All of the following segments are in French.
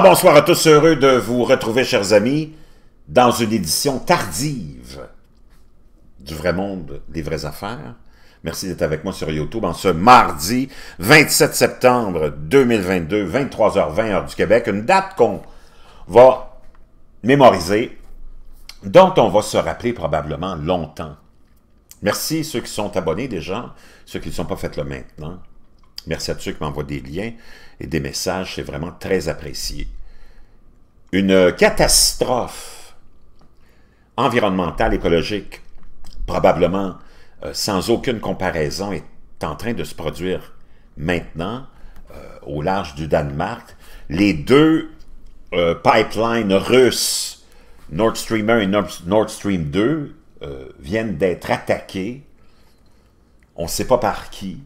Ah, bonsoir à tous, heureux de vous retrouver, chers amis, dans une édition tardive du vrai monde des vraies affaires. Merci d'être avec moi sur YouTube en ce mardi 27 septembre 2022, 23h20 heure du Québec, une date qu'on va mémoriser, dont on va se rappeler probablement longtemps. Merci ceux qui sont abonnés déjà, ceux qui ne sont pas faits le maintenant. Merci à tous ceux qui m'envoient des liens et des messages, c'est vraiment très apprécié. Une catastrophe environnementale, écologique, probablement euh, sans aucune comparaison, est en train de se produire maintenant euh, au large du Danemark. Les deux euh, pipelines russes, Nord Stream 1 et Nord Stream 2, viennent d'être attaqués. On ne sait pas par qui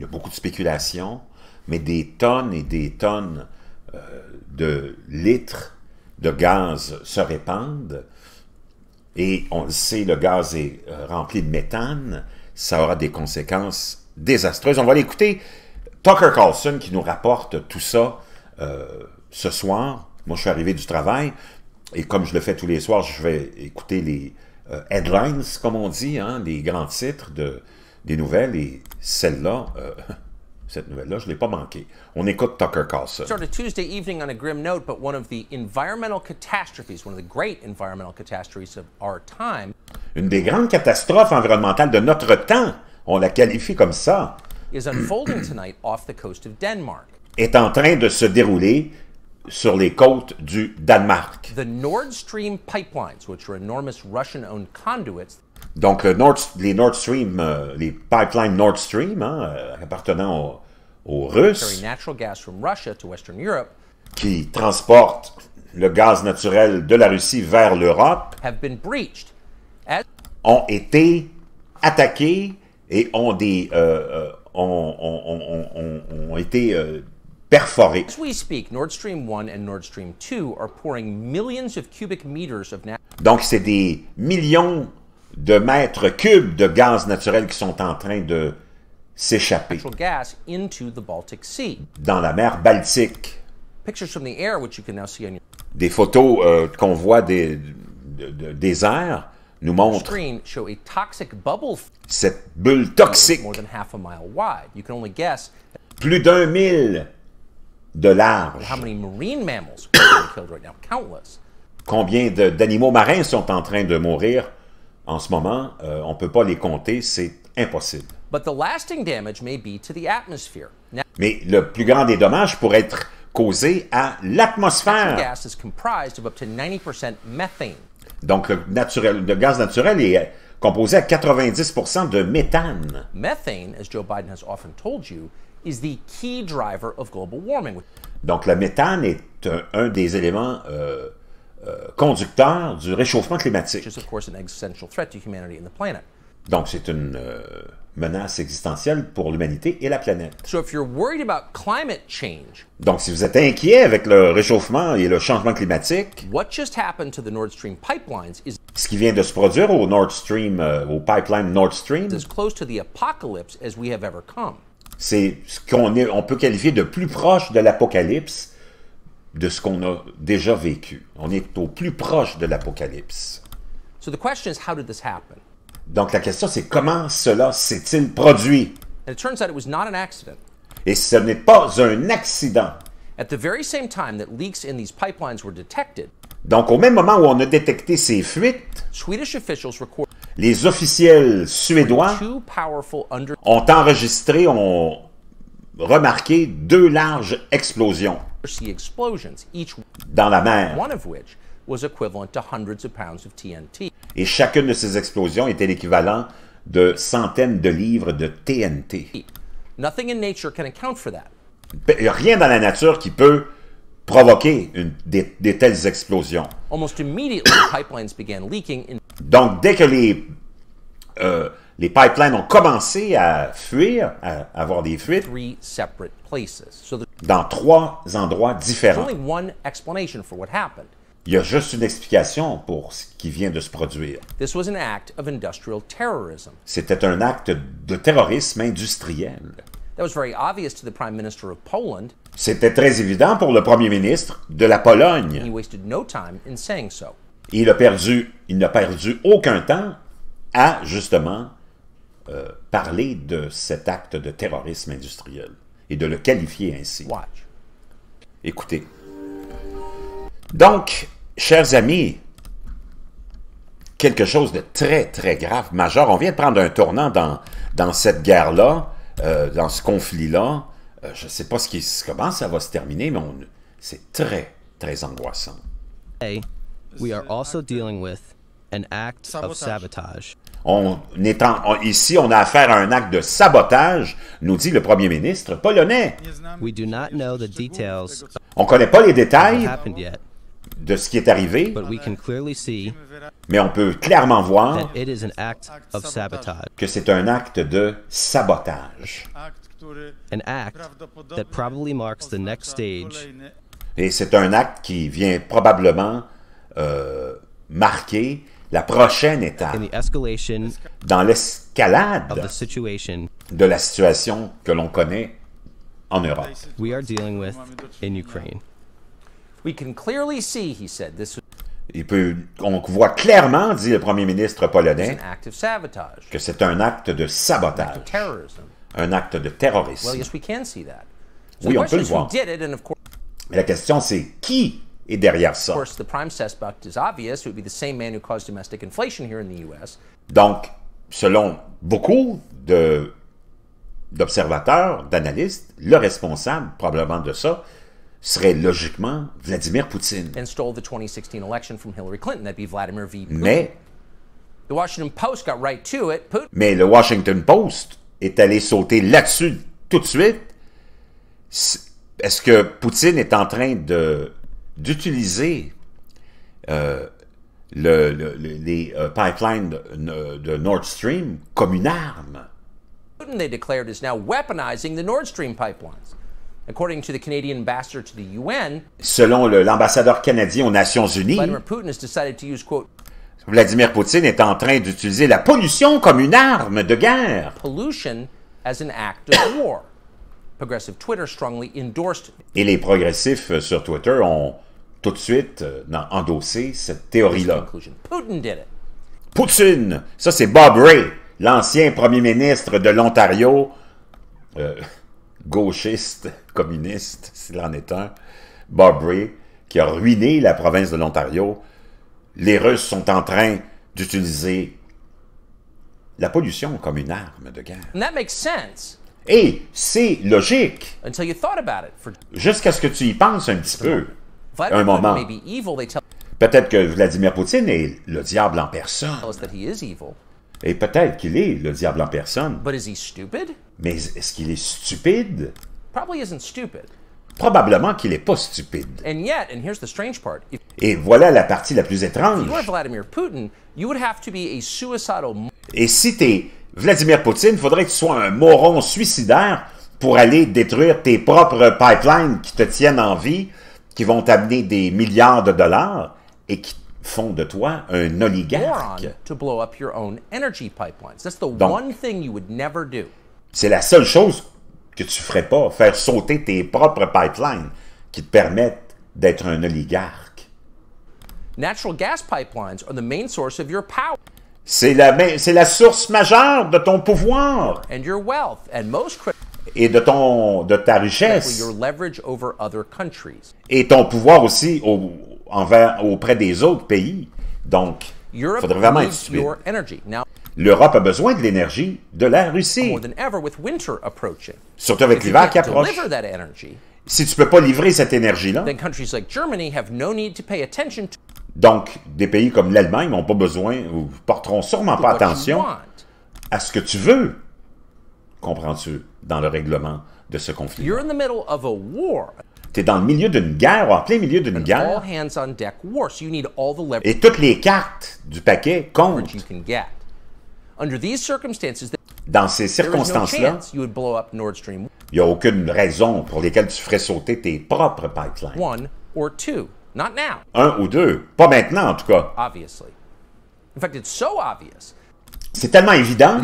il y a beaucoup de spéculation, mais des tonnes et des tonnes euh, de litres de gaz se répandent. Et on le sait, le gaz est euh, rempli de méthane. Ça aura des conséquences désastreuses. On va l'écouter, Tucker Carlson qui nous rapporte tout ça euh, ce soir. Moi, je suis arrivé du travail et comme je le fais tous les soirs, je vais écouter les headlines, comme on dit, hein, les grands titres de, des nouvelles et celle-là, euh, cette nouvelle-là, je ne l'ai pas manquée. On écoute Tucker Carlson. Started Tuesday evening on a grim note, but one of the environmental catastrophes, one of the great environmental catastrophes of our time. Une des grandes catastrophes environnementales de notre temps, on la qualifie comme ça, is unfolding tonight off the coast of Denmark. Est en train de se dérouler sur les côtes du Danemark. The Nord Stream pipelines, which are enormous Russian-owned conduits donc, euh, les Stream, euh, les pipelines Nord Stream, hein, euh, appartenant aux, Russes, qui transportent le gaz naturel de la Russie vers l'Europe, ont été attaqués et ont, ont, été perforés. Donc, c'est des millions de mètres cubes de gaz naturel qui sont en train de s'échapper dans la mer Baltique. Des photos euh, qu'on voit des, des airs nous montrent cette bulle toxique plus d'un mille de large. Combien d'animaux marins sont en train de mourir en ce moment, euh, on ne peut pas les compter, c'est impossible. Mais le plus grand des dommages pourrait être causé à l'atmosphère. Donc le, naturel, gaz naturel est composé à 90% de méthane. Donc le méthane est un, des éléments euh, euh, conducteur du réchauffement climatique. Donc, c'est une euh, menace existentielle pour l'humanité et la planète. Donc, si vous êtes inquiet avec le réchauffement et le changement climatique, ce qui vient de se produire au Nord Stream, euh, au pipeline Nord Stream, c'est ce qu'on on peut qualifier de plus proche de l'apocalypse de ce qu'on a déjà vécu. On est au plus proche de l'Apocalypse. Donc la question c'est comment cela s'est-il produit? Et ce n'est pas un accident. Donc au même moment où on a détecté ces fuites, les officiels suédois ont enregistré, ont remarqué deux larges explosions dans la mer. Et chacune de ces explosions était l'équivalent de centaines de livres de TNT. Rien dans la nature qui peut provoquer une, des, telles explosions. Donc, dès que les, euh, les pipelines ont commencé à fuir, à avoir des fuites, dans trois endroits différents. Il y a juste une explication pour ce qui vient de se produire. C'était un acte de terrorisme industriel. C'était très évident pour le premier ministre de la Pologne. Il a perdu, il n'a perdu aucun temps à justement euh, parler de cet acte de terrorisme industriel et de le qualifier ainsi. Écoutez. Donc, chers amis, quelque chose de très, très grave, majeur. On vient de prendre un tournant dans, dans cette guerre-là, euh, dans ce conflit-là. Euh, je ne sais pas ce qui, comment ça va se terminer, mais c'est très, très angoissant. we are also dealing with an act of sabotage. On est ici, on a affaire à un acte de sabotage, nous dit le premier ministre polonais. On ne connaît pas les détails de ce qui est arrivé, mais on peut clairement voir que c'est un acte de sabotage. Et c'est un acte qui vient probablement euh, marquer la prochaine étape dans l'escalade de la situation que l'on connaît en Europe. on voit clairement, dit le premier ministre polonais, que c'est un acte de sabotage, un acte de terrorisme. Oui, on peut le voir. Mais la question, c'est qui et derrière ça. Donc, selon beaucoup d'observateurs, d'analystes, le responsable probablement de ça, serait logiquement Vladimir Poutine. Mais, mais le Washington Post est allé sauter là-dessus tout de suite. Est-ce que Poutine est en train de d'utiliser euh, le, les euh, pipelines de, Nord Stream comme une arme. selon l'ambassadeur canadien aux Nations Unies, Vladimir Poutine est en train d'utiliser la pollution comme une arme de guerre. Et les progressifs euh, sur Twitter ont tout de suite euh, endosser cette théorie-là. Poutine, ça c'est Bob Ray, l'ancien premier ministre de l'Ontario, euh, gauchiste, communiste, s'il en est un, Bob Ray, qui a ruiné la province de l'Ontario. Les Russes sont en train d'utiliser la pollution comme une arme de guerre. Et c'est logique. Jusqu'à ce que tu y penses un petit peu un moment. Peut-être que Vladimir Poutine est le diable en personne. Et peut-être qu'il est le diable en personne. Mais est-ce qu'il est stupide? Probablement qu'il n'est pas stupide. Et voilà la partie la plus étrange. Et si tu es Vladimir Poutine, il faudrait que tu sois un moron suicidaire pour aller détruire tes propres pipelines qui te tiennent en vie qui vont t'amener des milliards de dollars et qui font de toi un oligarque. C'est la seule chose que tu ferais pas, faire sauter tes propres pipelines qui te permettent d'être un oligarque. Natural gas C'est la, source majeure de ton pouvoir et de, ton, de ta richesse et ton pouvoir aussi envers, auprès des autres pays. Donc, il faudrait vraiment être stupide. L'Europe a besoin de l'énergie de la Russie, surtout avec l'hiver qui approche. Si tu ne peux pas livrer cette énergie-là, donc des pays comme l'Allemagne n'ont pas besoin ou porteront sûrement pas attention à ce que tu veux comprends-tu, dans le règlement de ce conflit. Tu es dans le milieu d'une guerre, en plein milieu d'une guerre. Et toutes les cartes du paquet comptent. dans ces circonstances-là, il n'y a aucune raison pour laquelle tu ferais sauter tes propres pipelines. Un ou deux. Pas maintenant, en tout cas. En fait, c'est so c'est tellement évident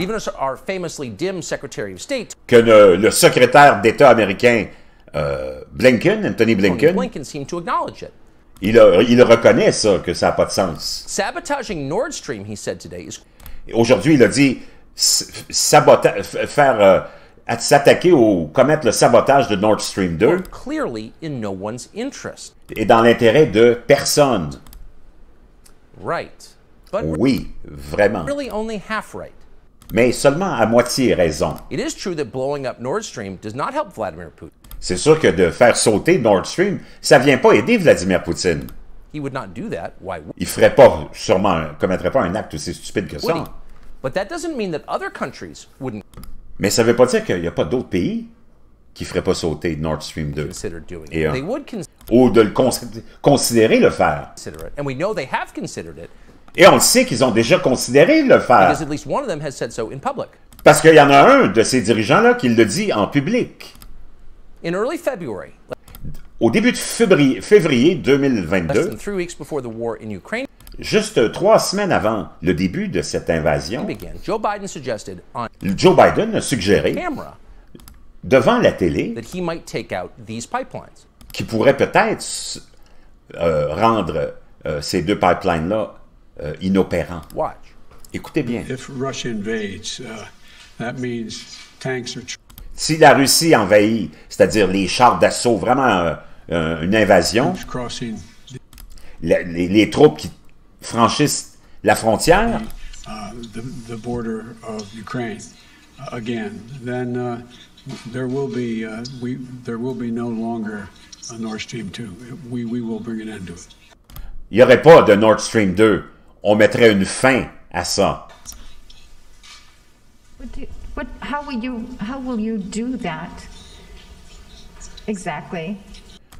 que le, secrétaire d'État américain euh, Blinken, Anthony Blinken, il, reconnaît ça, que ça n'a pas de sens. Aujourd'hui, il a dit faire euh, s'attaquer ou commettre le sabotage de Nord Stream 2 est dans l'intérêt de personne. Right. Oui, vraiment. Mais seulement à moitié raison. C'est sûr que de faire sauter Nord Stream, ça vient pas aider Vladimir Poutine. Il ne ferait pas, sûrement, commettrait pas un acte aussi stupide que ça. Mais ça ne veut pas dire qu'il n'y a pas d'autres pays qui ne feraient pas sauter Nord Stream 2 Ou de le considérer le faire. Et on le sait qu'ils ont déjà considéré le faire. Parce qu'il y en a un de ces dirigeants-là qui le dit en public. Au début de février, 2022, Juste trois semaines avant le début de cette invasion, Joe Biden a suggéré devant la télé qu'il pourrait peut-être euh, rendre euh, ces deux pipelines-là euh, inopérant. Watch. Écoutez bien. If Russia invades, uh, that means tanks Si la Russie envahit, c'est-à-dire les chars d'assaut, vraiment euh, euh, une invasion, les, troupes qui franchissent la frontière, of Il n'y aurait pas de Nord Stream 2 on mettrait une fin à ça.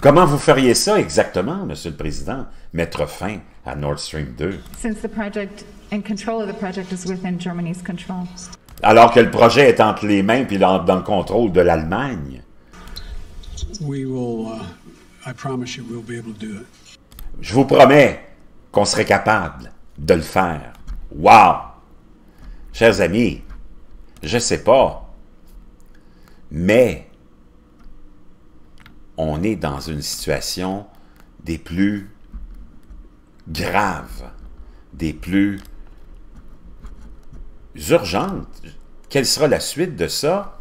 Comment vous feriez ça exactement, Monsieur le Président, mettre fin à Nord Stream 2? Alors que le projet est entre les mains puis dans, le contrôle de l'Allemagne. Je vous promets qu'on serait capable de le faire. Wow! Chers amis, je ne sais pas, mais on est dans une situation des plus graves, des plus urgentes. Quelle sera la suite de ça?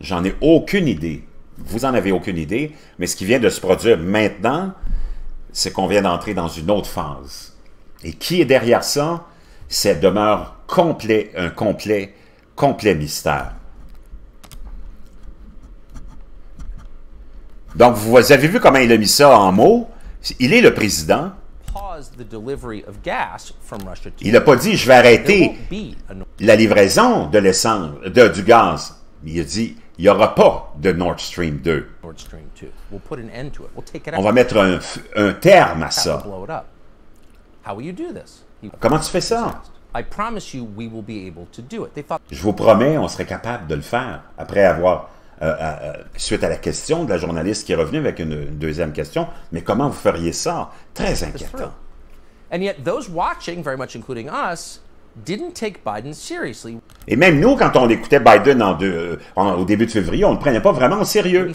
J'en ai aucune idée. Vous en avez aucune idée, mais ce qui vient de se produire maintenant, c'est qu'on vient d'entrer dans une autre phase. Et qui est derrière ça? Ça demeure complet, un complet, complet mystère. Donc, vous avez vu comment il a mis ça en mots. Il est le président. Il n'a pas dit « je vais arrêter la livraison de de du gaz ». Il a dit « il n'y aura pas de Nord Stream 2 ». On va mettre un terme à ça. Comment tu fais ça? Je vous promets, on serait capable de le faire. Après avoir, euh, euh, euh, suite à la question de la journaliste qui est revenue avec une, deuxième question, mais comment vous feriez ça? Très inquiétant. And yet those watching, very much including us, didn't take Biden seriously. Et même nous, quand on écoutait Biden en au début de février, on ne le prenait pas vraiment au sérieux.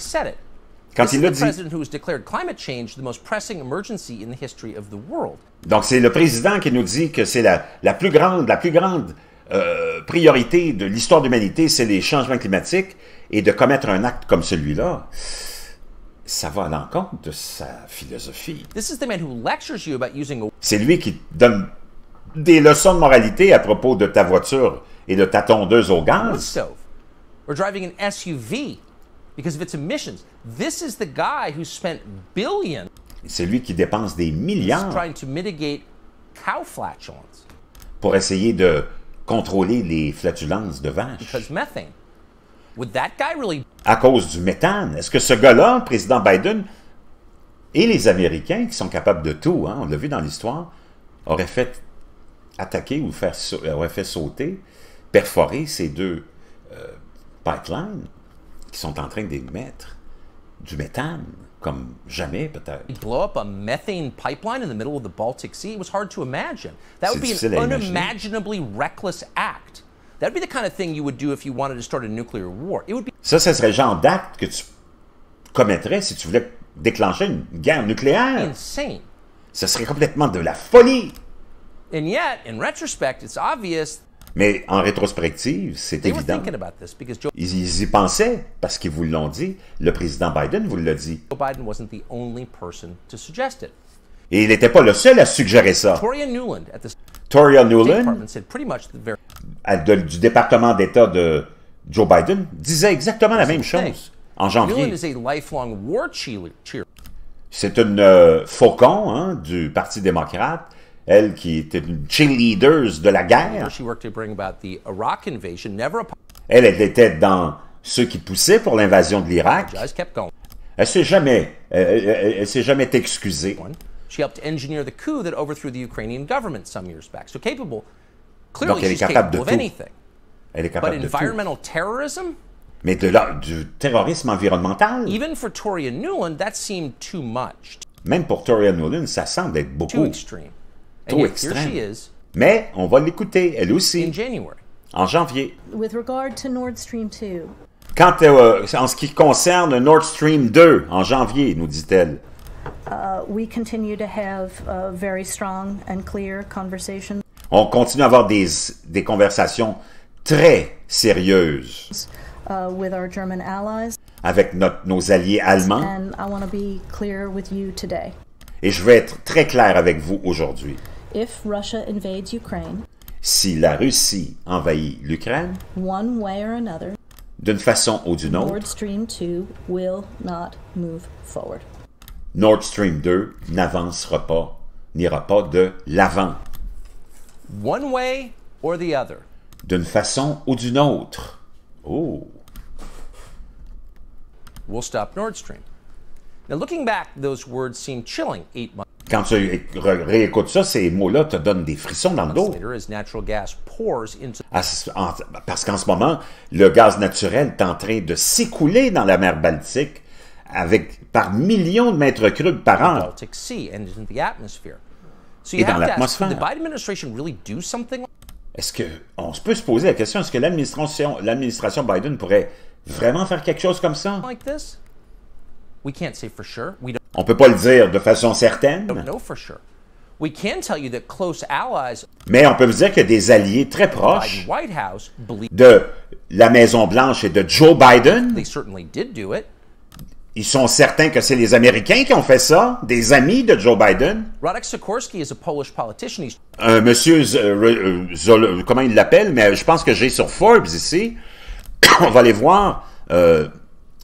Quand il dit... Donc c'est le président qui nous dit que c'est la, la, plus grande, la plus grande euh, priorité de l'histoire de l'humanité, c'est les changements climatiques, et de commettre un acte comme celui-là, ça va à l'encontre de sa philosophie. C'est lui qui donne des leçons de moralité à propos de ta voiture et de ta tondeuse au gaz. C'est lui qui dépense des milliards. Pour essayer de contrôler les flatulences de vaches. that guy really... À cause du méthane. Est-ce que ce gars-là, président Biden, et les Américains, qui sont capables de tout, hein, on l'a vu dans l'histoire, auraient fait attaquer ou faire, aurait fait sauter, perforer ces deux euh, pipelines qui sont en train d'émettre du méthane comme jamais peut-être. Blow up a methane pipeline in the middle of the Baltic Sea, it was hard to imagine. That would be an unimaginably reckless act. That would be the kind of thing you would do if you wanted to start a nuclear war. It would be... Ça, ça serait le genre d'acte que tu commettrais si tu voulais déclencher une guerre nucléaire. Insane. Ce serait complètement de la folie. And yet, in retrospect, it's obvious mais en rétrospective, c'est évident. Ils, y pensaient parce qu'ils vous l'ont dit. Le président Biden vous l'a dit. Et il n'était pas le seul à suggérer ça. Toria Newland, du département d'État de Joe Biden, disait exactement la même chose en janvier. C'est une euh, faucon hein, du Parti démocrate elle qui était une cheerleader de la guerre. Elle, était dans ceux qui poussaient pour l'invasion de l'Irak. Elle s'est jamais, elle, s'est jamais excusée. Donc elle est capable de tout. Elle est capable de tout. Mais de la, du terrorisme environnemental. Même pour Toria Newland, ça semble être beaucoup. Mais on va l'écouter, elle aussi, en janvier. Euh, en ce qui concerne Nord Stream 2, en janvier, nous dit-elle. On continue à avoir des, des conversations très sérieuses uh, avec nos alliés allemands. Et je vais être très clair avec vous aujourd'hui. If Russia invades Ukraine, si la Russie envahit l'Ukraine, one way or another, d'une façon ou d'une autre, Nord Stream 2 will not move forward. Nord Stream 2 n'avancera pas, n'ira pas de l'avant. One way or the other. D'une façon ou d'une autre. Oh. We'll stop Nord Stream. Now looking back, those words seem chilling eight quand tu réécoutes ça, ces mots-là te donnent des frissons dans le dos. Parce qu'en ce moment, le gaz naturel est en train de s'écouler dans la mer Baltique avec, par millions de mètres cubes par an. Et dans l'atmosphère. Est-ce qu'on on peut se poser la question, est-ce que l'administration, l'administration Biden pourrait vraiment faire quelque chose comme ça? On peut pas le dire de façon certaine. Mais on peut vous dire que des alliés très proches de la Maison-Blanche et de Joe Biden, ils sont certains que c'est les Américains qui ont fait ça, des amis de Joe Biden. Un monsieur, euh, euh, comment il l'appelle, mais je pense que j'ai sur Forbes ici, on va aller voir... Euh,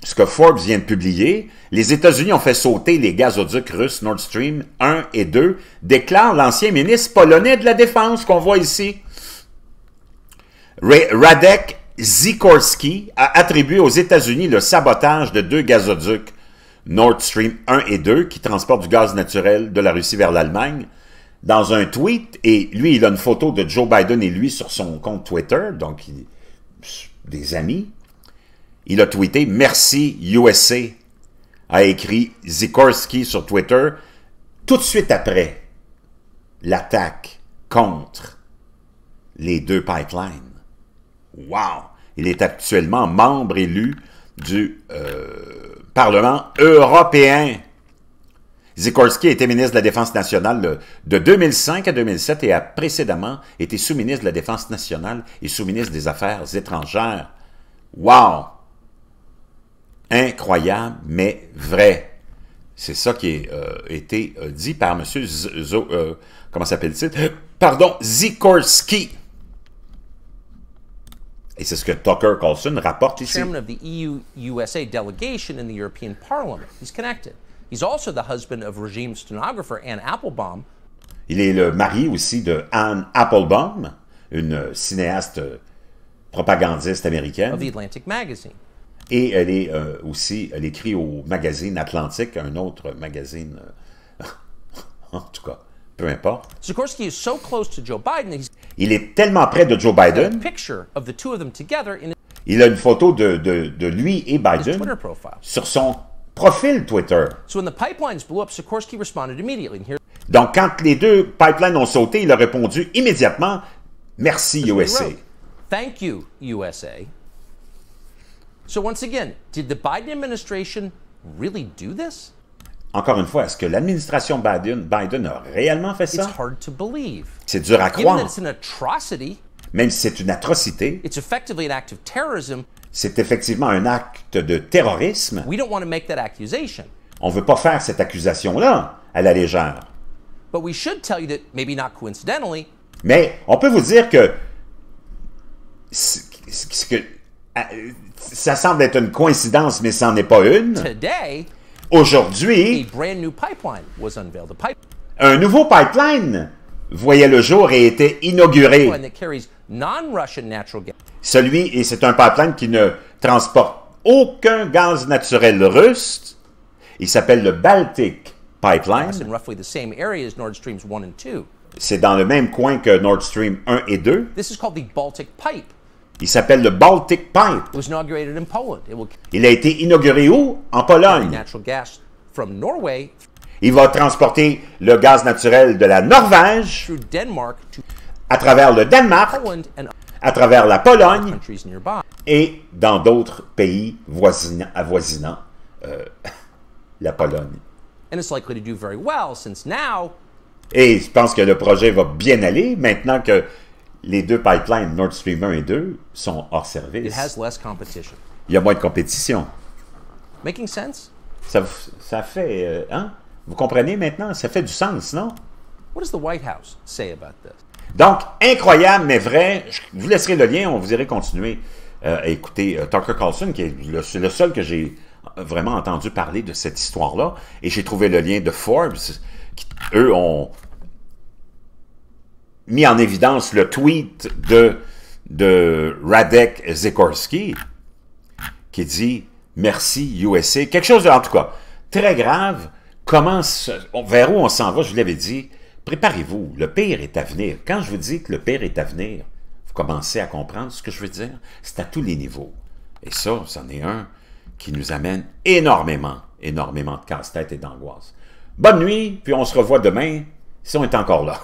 ce que Forbes vient de publier, les États-Unis ont fait sauter les gazoducs russes Nord Stream 1 et 2, déclare l'ancien ministre polonais de la Défense qu'on voit ici. Radek Zikorski a attribué aux États-Unis le sabotage de deux gazoducs Nord Stream 1 et 2 qui transportent du gaz naturel de la Russie vers l'Allemagne dans un tweet, et lui, il a une photo de Joe Biden et lui sur son compte Twitter, donc des amis, il a tweeté Merci USA, a écrit Zikorski sur Twitter tout de suite après l'attaque contre les deux pipelines. Wow! Il est actuellement membre élu du euh, Parlement européen. Zikorski a été ministre de la Défense nationale euh, de 2005 à 2007 et a précédemment été sous-ministre de la Défense nationale et sous-ministre des Affaires étrangères. Wow! incroyable, mais vrai. C'est ça qui a euh, été euh, dit par Monsieur Euh, comment s'appelle-t-il? Pardon, Zikorski. Et c'est ce que Tucker Carlson rapporte ici. Chairman of the EU-USA delegation in the European Parliament. He's connected. He's also the husband of regime stenographer Anne Applebaum. Il est le mari aussi de Anne Applebaum, une cinéaste propagandiste américaine. Of the Atlantic Magazine. Et elle est euh, aussi, elle écrit au magazine Atlantique, un autre magazine, euh, en tout cas, peu importe. Il est tellement près de Joe Biden. Il a une photo de, lui et Biden sur son profil Twitter. Donc, quand les deux pipelines ont sauté, il a répondu immédiatement Merci, USA. Thank you, USA. So once again, did the Biden administration really do this? Encore une fois, est-ce que l'administration Biden, Biden a réellement fait ça? It's hard to believe. C'est dur à croire. Given that it's an atrocity, Même si c'est une atrocité, it's effectively an act of terrorism. c'est effectivement un acte de terrorisme. We don't want to make that accusation. On ne veut pas faire cette accusation-là à la légère. But we should tell you that maybe not coincidentally. Mais on peut vous dire que, que ah, euh, ça semble être une coïncidence, mais n'en est pas une. Aujourd'hui, un nouveau pipeline voyait le jour et était inauguré. Celui, et c'est un pipeline qui ne transporte aucun gaz naturel russe. Il s'appelle le Baltic Pipeline. C'est dans le même coin que Nord Stream 1 et 2. This is called Baltic Pipe. Il s'appelle le Baltic Pipe. Il a été inauguré où? En Pologne. Il va transporter le gaz naturel de la Norvège à travers le Danemark, à travers la Pologne et dans d'autres pays avoisinants euh, la Pologne. Et je pense que le projet va bien aller maintenant que les deux pipelines, Nord Stream 1 et 2, sont hors service. Il y a moins de compétition. Making sense? Ça, ça fait. Euh, hein? Vous comprenez maintenant? Ça fait du sens, non? What does the White House say about this? Donc, incroyable, mais vrai. Je vous laisserai le lien, on vous irait continuer euh, à écouter euh, Tucker Carlson, qui est le, le seul que j'ai vraiment entendu parler de cette histoire-là. Et j'ai trouvé le lien de Forbes, qui, eux, ont mis en évidence le tweet de, de Radek Zikorski qui dit « Merci USA ». Quelque chose, de, en tout cas, très grave. Comment, vers où on s'en va, je vous l'avais dit, préparez-vous, le pire est à venir. Quand je vous dis que le pire est à venir, vous commencez à comprendre ce que je veux dire. C'est à tous les niveaux. Et ça, c'en est un qui nous amène énormément, énormément de casse-tête et d'angoisse. Bonne nuit, puis on se revoit demain, si on est encore là.